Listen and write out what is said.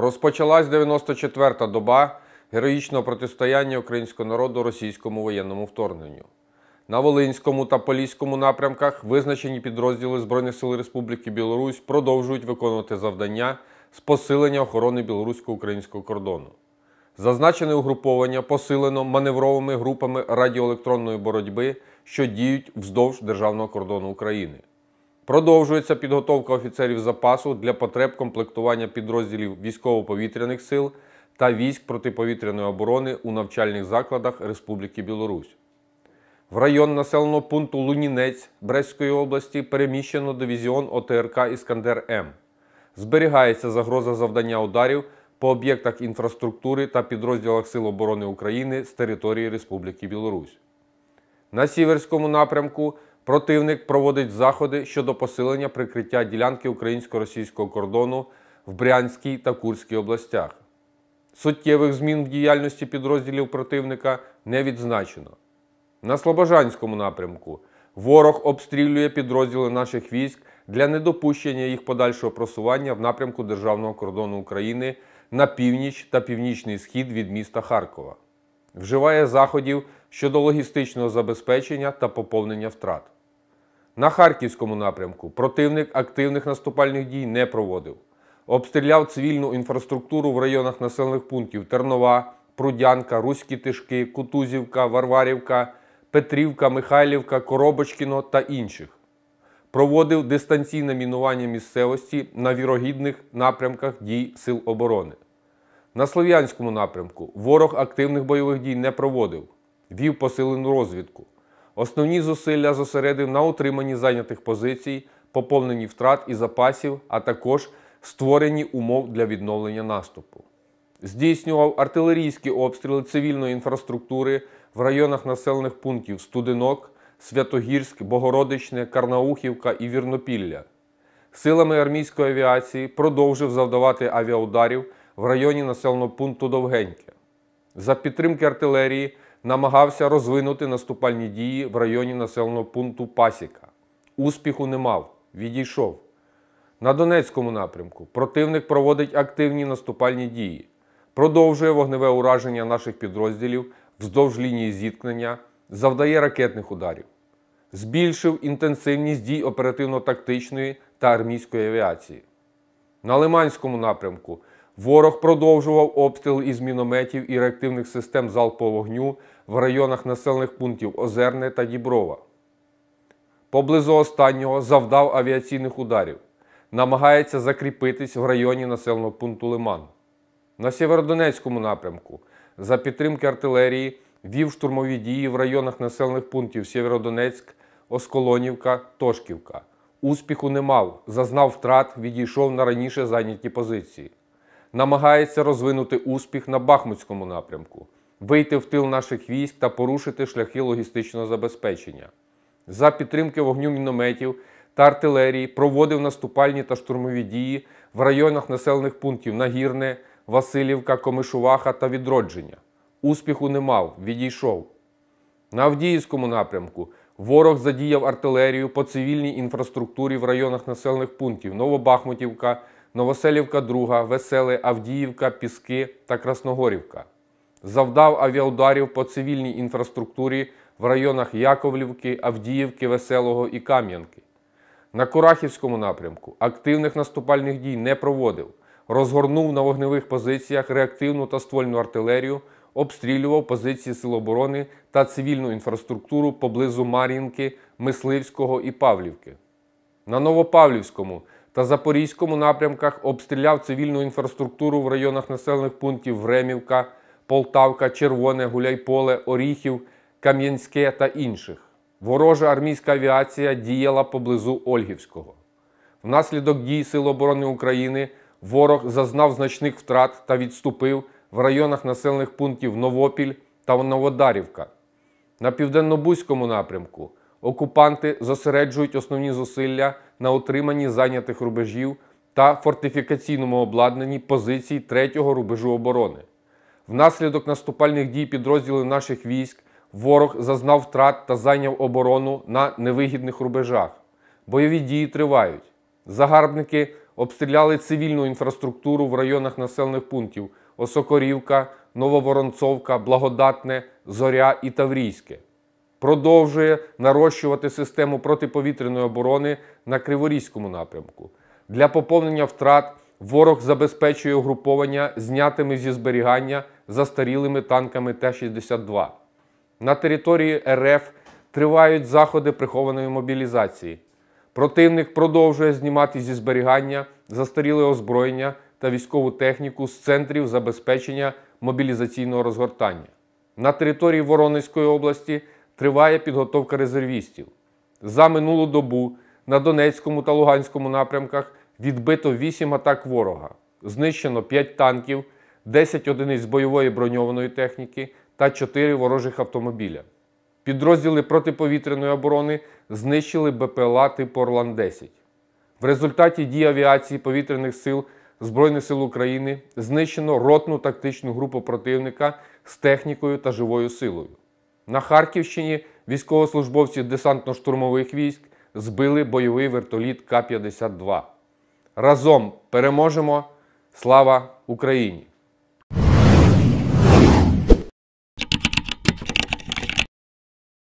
Розпочалась 94-та доба героїчного протистояння українського народу російському воєнному вторгненню. На Волинському та Поліському напрямках визначені підрозділи Збройних сил Республіки Білорусь продовжують виконувати завдання з посилення охорони білорусько-українського кордону. Зазначене угруповання посилено маневровими групами радіоелектронної боротьби, що діють вздовж державного кордону України. Продовжується підготовка офіцерів запасу для потреб комплектування підрозділів військово-повітряних сил та військ протиповітряної оборони у навчальних закладах Республіки Білорусь. В район населеного пункту Лунінець Брестської області переміщено дивізіон ОТРК Іскандер М. Зберігається загроза завдання ударів по об'єктах інфраструктури та підрозділах Сил оборони України з території Республіки Білорусь. На Сіверському напрямку Противник проводить заходи щодо посилення прикриття ділянки українсько-російського кордону в Брянській та Курській областях. Суттєвих змін в діяльності підрозділів противника не відзначено. На Слобожанському напрямку ворог обстрілює підрозділи наших військ для недопущення їх подальшого просування в напрямку Державного кордону України на північ та північний схід від міста Харкова, вживає заходів щодо логістичного забезпечення та поповнення втрат. На Харківському напрямку противник активних наступальних дій не проводив. Обстріляв цивільну інфраструктуру в районах населених пунктів Тернова, Прудянка, Руські Тишки, Кутузівка, Варварівка, Петрівка, Михайлівка, Коробочкіно та інших. Проводив дистанційне мінування місцевості на вірогідних напрямках дій Сил оборони. На Слов'янському напрямку ворог активних бойових дій не проводив, вів посилену розвідку. Основні зусилля зосередив на утриманні зайнятих позицій, поповненні втрат і запасів, а також створенні умов для відновлення наступу. Здійснював артилерійські обстріли цивільної інфраструктури в районах населених пунктів Студенок, Святогірськ, Богородичне, Карнаухівка і Вірнопілля. Силами армійської авіації продовжив завдавати авіаударів в районі населеного пункту Довгеньке. За підтримки артилерії намагався розвинути наступальні дії в районі населеного пункту Пасіка. Успіху не мав, відійшов. На Донецькому напрямку противник проводить активні наступальні дії, продовжує вогневе ураження наших підрозділів вздовж лінії зіткнення, завдає ракетних ударів, збільшив інтенсивність дій оперативно-тактичної та армійської авіації. На Лиманському напрямку Ворог продовжував обстріл із мінометів і реактивних систем залпового вогню в районах населених пунктів Озерне та Діброва. Поблизу останнього завдав авіаційних ударів. Намагається закріпитись в районі населеного пункту Лиман. На Сєвєродонецькому напрямку за підтримки артилерії вів штурмові дії в районах населених пунктів Сєвєродонецьк, Осколонівка, Тошківка. Успіху не мав, зазнав втрат, відійшов на раніше зайняті позиції намагається розвинути успіх на Бахмутському напрямку, вийти в тил наших військ та порушити шляхи логістичного забезпечення. За підтримки вогню мінометів та артилерії проводив наступальні та штурмові дії в районах населених пунктів Нагірне, Васильівка, Комишуваха та Відродження. Успіху не мав, відійшов. На Авдіївському напрямку ворог задіяв артилерію по цивільній інфраструктурі в районах населених пунктів Новобахмутівка, Новоселівка, 2, Веселе, Авдіївка, Піски та Красногорівка. Завдав авіаударів по цивільній інфраструктурі в районах Яковлівки, Авдіївки, Веселого і Кам'янки. На Курахівському напрямку активних наступальних дій не проводив, розгорнув на вогневих позиціях реактивну та ствольну артилерію, обстрілював позиції Сил оборони та цивільну інфраструктуру поблизу Мар'їнки, Мисливського і Павлівки. На Новопавлівському та Запорізькому напрямках обстріляв цивільну інфраструктуру в районах населених пунктів Времівка, Полтавка, Червоне, Гуляйполе, Оріхів, Кам'янське та інших. Ворожа армійська авіація діяла поблизу Ольгівського. Внаслідок дій Сил оборони України ворог зазнав значних втрат та відступив в районах населених пунктів Новопіль та Новодарівка. На південнобузькому напрямку окупанти зосереджують основні зусилля на отриманні зайнятих рубежів та фортифікаційному обладнанні позицій третього рубежу оборони. Внаслідок наступальних дій підрозділів наших військ ворог зазнав втрат та зайняв оборону на невигідних рубежах. Бойові дії тривають. Загарбники обстріляли цивільну інфраструктуру в районах населених пунктів Осокорівка, Нововоронцовка, Благодатне, Зоря і Таврійське продовжує нарощувати систему протиповітряної оборони на Криворізькому напрямку. Для поповнення втрат ворог забезпечує угруповання знятими зі зберігання застарілими танками Т-62. На території РФ тривають заходи прихованої мобілізації. Противник продовжує знімати зі зберігання застаріле озброєння та військову техніку з центрів забезпечення мобілізаційного розгортання. На території Воронезької області триває підготовка резервістів. За минулу добу на Донецькому та Луганському напрямках відбито 8 атак ворога, знищено 5 танків, 10 одиниць бойової броньованої техніки та 4 ворожих автомобіля. Підрозділи протиповітряної оборони знищили БПЛА типу Орлан-10. В результаті дій авіації повітряних сил Збройних сил України знищено ротну тактичну групу противника з технікою та живою силою. На Харківщині військовослужбовці десантно-штурмових військ збили бойовий вертоліт К-52. Разом переможемо! Слава Україні!